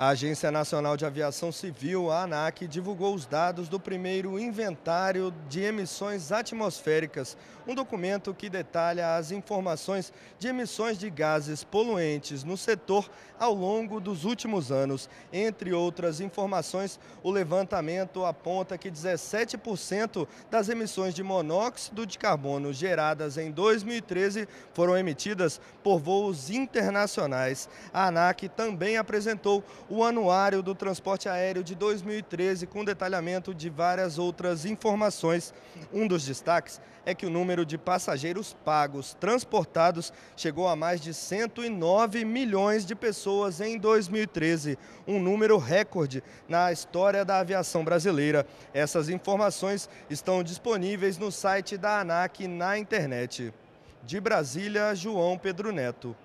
A Agência Nacional de Aviação Civil, a ANAC, divulgou os dados do primeiro inventário de emissões atmosféricas, um documento que detalha as informações de emissões de gases poluentes no setor ao longo dos últimos anos. Entre outras informações, o levantamento aponta que 17% das emissões de monóxido de carbono geradas em 2013 foram emitidas por voos internacionais. A ANAC também apresentou o Anuário do Transporte Aéreo de 2013, com detalhamento de várias outras informações. Um dos destaques é que o número de passageiros pagos transportados chegou a mais de 109 milhões de pessoas em 2013, um número recorde na história da aviação brasileira. Essas informações estão disponíveis no site da ANAC na internet. De Brasília, João Pedro Neto.